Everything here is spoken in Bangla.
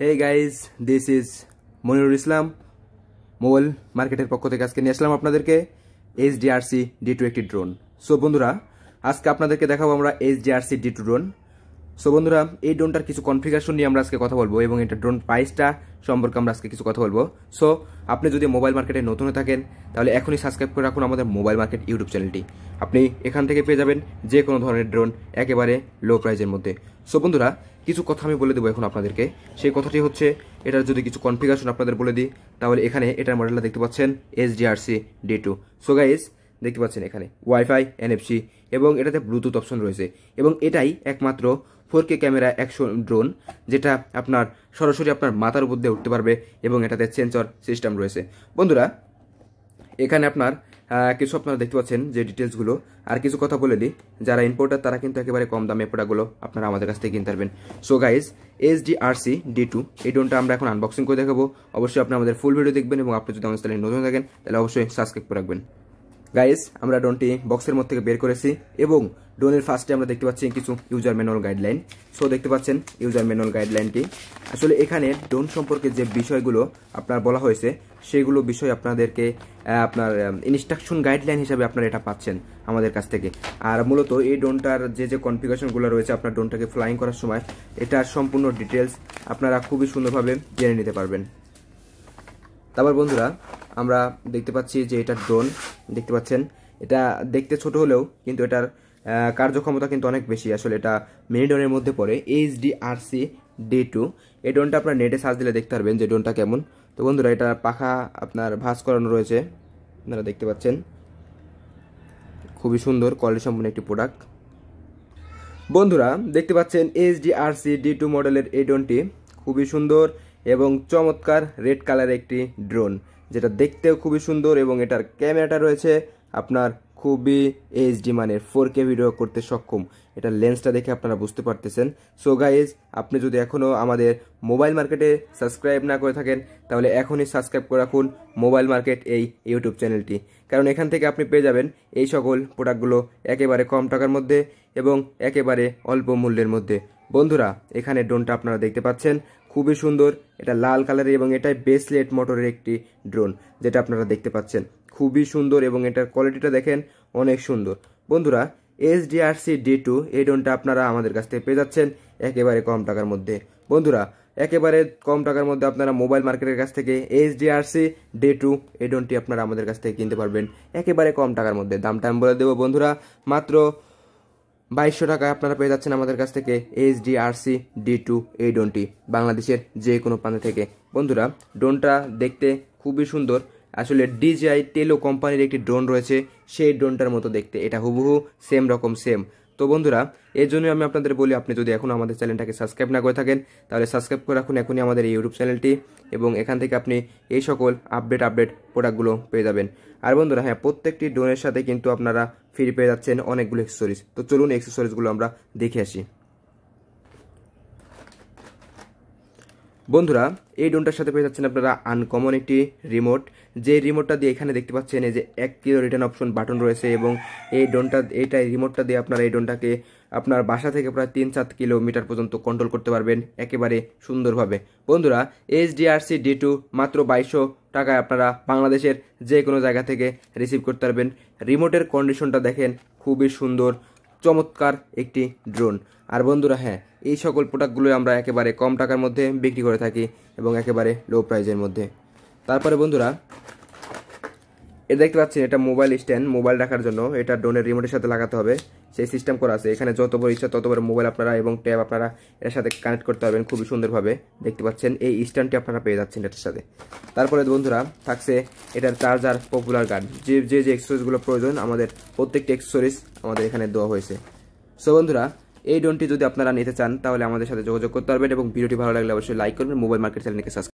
hey guys this is Monirul Islam mobile মার্কেটের পক্ষ থেকে আজকে নিয়ে আসলাম আপনাদেরকে এইচডিআরসি ডি টু একটি ড্রোন সো বন্ধুরা আজকে আপনাদেরকে দেখাবো আমরা HDRC D two drone so বন্ধুরা এই ড্রোনটার কিছু কনফিগারেশন নিয়ে আমরা আজকে কথা বলবো এবং এটা ড্রোন প্রাইসটা সম্পর্কে আমরা আজকে কিছু কথা বলবো সো আপনি যদি মোবাইল মার্কেটে নতুন হয়ে থাকেন তাহলে এখনই সাবস্ক্রাইব করে রাখুন আমাদের মোবাইল মার্কেট ইউটিউব চ্যানেলটি আপনি এখান থেকে পেয়ে যাবেন যে কোনো ধরনের ড্রোন একেবারে লো প্রাইজের মধ্যে সো বন্ধুরা কিছু কথা আমি বলে দেবো এখন আপনাদেরকে সেই কথাটি হচ্ছে এটার যদি কিছু কনফিগারেশন আপনাদের বলে দিই তাহলে এখানে এটার মডেলটা দেখতে পাচ্ছেন SDRC D two so guys দেখতে পাচ্ছেন এখানে ওয়াইফাই এনএফসি এবং এটাতে ব্লুটুথ অপশন রয়েছে এবং এটাই একমাত্র ফোর কে ক্যামেরা একশো ড্রোন যেটা আপনার সরাসরি আপনার মাথার উপর দিয়ে উঠতে পারবে এবং এটাতে সেন্সর সিস্টেম রয়েছে বন্ধুরা এখানে আপনার কিছু আপনারা দেখতে পাচ্ছেন যে ডিটেলসগুলো আর কিছু কথা বলে দিই যারা ইম্পোর্টার তারা কিন্তু একেবারে কম দামে প্রোডাক্টগুলো আপনারা আমাদের কাছ থেকে কিনতে পারবেন so guys S D R C D two এই ড্রোনটা আমরা এখন আনবক্সিং করে দেখাবো অবশ্যই আপনি আমাদের ফুল ভিডিও দেখবেন এবং আপনি যদি আমাদের চ্যানেল নতুন থাকেন তাহলে অবশ্যই সাবস্ক্রাইব করে রাখবেন গাইস আমরা ডোনটি বক্সের মধ্যে থেকে বের করেছি এবং ডোনের ফার্স্টে আমরা দেখতে পাচ্ছি কিছু ইউজার ম্যানুয়াল গাইডলাইন সো দেখতে পাচ্ছেন ইউজার ম্যানুয়াল গাইডলাইনটি আসলে এখানে ডোন সম্পর্কে যে বিষয়গুলো আপনার বলা হয়েছে সেগুলো বিষয় আপনাদেরকে আপনার ইনস্ট্রাকশন গাইডলাইন হিসাবে আপনারা এটা পাচ্ছেন আমাদের কাছ থেকে আর মূলত এই ডোনটার যে যে কনফিগারেশনগুলো রয়েছে আপনার ডোনটাকে ফ্লাইং করার সময় এটার সম্পূর্ণ ডিটেলস আপনারা খুবই সুন্দরভাবে জেনে নিতে পারবেন তারপর বন্ধুরা আমরা দেখতে পাচ্ছি যে এটা ড্রোন দেখতে পাচ্ছেন এটা দেখতে ছোট হলেও কিন্তু এটার কার্যক্ষমতা কিন্তু অনেক বেশি আসলে এটা মিনি ড্রোনের মধ্যে পড়ে এইচডিআরসি ডি টু এই ড্রোনটা আপনার নেটে সার্চ দিলে দেখতে পারবেন যে ড্রোনটা কেমন তো বন্ধুরা এটা পাখা আপনার ভাস করানো রয়েছে আপনারা দেখতে পাচ্ছেন খুবই সুন্দর কোয়ালিটি সম্পন্ন একটি প্রোডাক্ট বন্ধুরা দেখতে পাচ্ছেন এইচডিআরসি ডি টু মডেলের এই ড্রোনটি খুবই সুন্দর এবং চমৎকার রেড কালারের একটি ড্রোন যেটা দেখতেও খুবই সুন্দর এবং এটার ক্যামেরাটা রয়েছে আপনার খুবই এইচডি মানের ফোর কে ভিডিও করতে সক্ষম এটা লেন্সটা দেখে আপনারা বুঝতে পারতেছেন সো গাইজ আপনি যদি এখনও আমাদের মোবাইল মার্কেটে সাবস্ক্রাইব না করে থাকেন তাহলে এখনই সাবস্ক্রাইব করে রাখুন মোবাইল মার্কেট এই ইউটিউব চ্যানেলটি কারণ এখান থেকে আপনি পেয়ে যাবেন এই সকল প্রোডাক্টগুলো একেবারে কম টাকার মধ্যে এবং একেবারে অল্প মূল্যের মধ্যে বন্ধুরা এখানে ড্রোনটা আপনারা দেখতে পাচ্ছেন খুবই সুন্দর এটা লাল কালারের এবং এটাই বেসলেট মোটরের একটি ড্রোন যেটা আপনারা দেখতে পাচ্ছেন খুবই সুন্দর এবং এটার কোয়ালিটিটা দেখেন অনেক সুন্দর বন্ধুরা ডিআরসি ডি টু এই ড্রোনটা আপনারা আমাদের কাছ থেকে পেয়ে যাচ্ছেন একেবারে কম টাকার মধ্যে বন্ধুরা একেবারে কম টাকার মধ্যে আপনারা মোবাইল মার্কেটের কাছ থেকে ডিআরসি ডে টু এই ড্রোনটি আপনারা আমাদের কাছ থেকে কিনতে পারবেন একেবারে কম টাকার মধ্যে দামটা আমি বলে দেবো বন্ধুরা মাত্র বাইশশো টাকায় আপনারা পেয়ে যাচ্ছেন আমাদের কাছ থেকে এইচডিআরসি ডি টু এই ডোনটি বাংলাদেশের যে কোনো প্রান্ত থেকে বন্ধুরা ড্রোনটা দেখতে খুবই সুন্দর আসলে ডিজিআই টেলো কোম্পানির একটি ড্রোন রয়েছে সেই ড্রোনটার মতো দেখতে এটা হুবহু সেম রকম সেম তো বন্ধুরা এর জন্য আমি আপনাদের বলি আপনি যদি এখনও আমাদের চ্যানেলটাকে সাবস্ক্রাইব না করে থাকেন তাহলে সাবস্ক্রাইব করে রাখুন এখনই আমাদের ইউটিউব চ্যানেলটি এবং এখান থেকে আপনি এই সকল আপডেট আপডেট প্রোডাক্টগুলো পেয়ে যাবেন আর বন্ধুরা হ্যাঁ প্রত্যেকটি ড্রোনের সাথে কিন্তু আপনারা ফিরে পেয়ে যাচ্ছেন অনেকগুলো এক্সেসরিজ তো চলুন এক্সেসরিজগুলো আমরা দেখে আসি বন্ধুরা এই ডোনটার সাথে পেয়ে যাচ্ছেন আপনারা আনকমন একটি রিমোট যে রিমোটটা দিয়ে এখানে দেখতে পাচ্ছেন এই যে এক কিলো রিটার্ন অপশন বাটন রয়েছে এবং এই ডোনটা এইটা রিমোটটা দিয়ে আপনারা এই ডোনটাকে আপনার বাসা থেকে প্রায় তিন সাত কিলোমিটার পর্যন্ত কন্ট্রোল করতে পারবেন একেবারে সুন্দরভাবে বন্ধুরা এইচডিআরসি ডি টু মাত্র বাইশশো টাকায় আপনারা বাংলাদেশের যে কোনো জায়গা থেকে রিসিভ করতে পারবেন রিমোটের কন্ডিশনটা দেখেন খুবই সুন্দর চমৎকার একটি ড্রোন আর বন্ধুরা হ্যাঁ এই সকল প্রোডাক্টগুলোই আমরা একেবারে কম টাকার মধ্যে বিক্রি করে থাকি এবং একেবারে লো প্রাইজের মধ্যে তারপরে বন্ধুরা এ দেখতে পাচ্ছেন এটা মোবাইল স্ট্যান্ড মোবাইল রাখার জন্য এটা ড্রোনের রিমোটের সাথে লাগাতে হবে সেই সিস্টেম করা আছে এখানে যতবার ইচ্ছা ততবার মোবাইল আপনারা এবং ট্যাব আপনারা এর সাথে কানেক্ট করতে পারবেন খুবই সুন্দরভাবে দেখতে পাচ্ছেন এই স্ট্যান্ডটি আপনারা পেয়ে যাচ্ছেন এটার সাথে তারপরে বন্ধুরা থাকছে এটার চার্জার পপুলার গার্ড যে যে যে এক্সেসরিজগুলো প্রয়োজন আমাদের প্রত্যেকটি এক্সেসরিজ আমাদের এখানে দেওয়া হয়েছে সো বন্ধুরা এই ডোনটি যদি আপনারা নিতে চান তাহলে আমাদের সাথে যোগাযোগ করতে পারবেন এবং ভিডিওটি ভালো লাগলে অবশ্যই লাইক করবেন মোবাইল মার্কেট চ্যানেলকে সাবস্ক্রাইব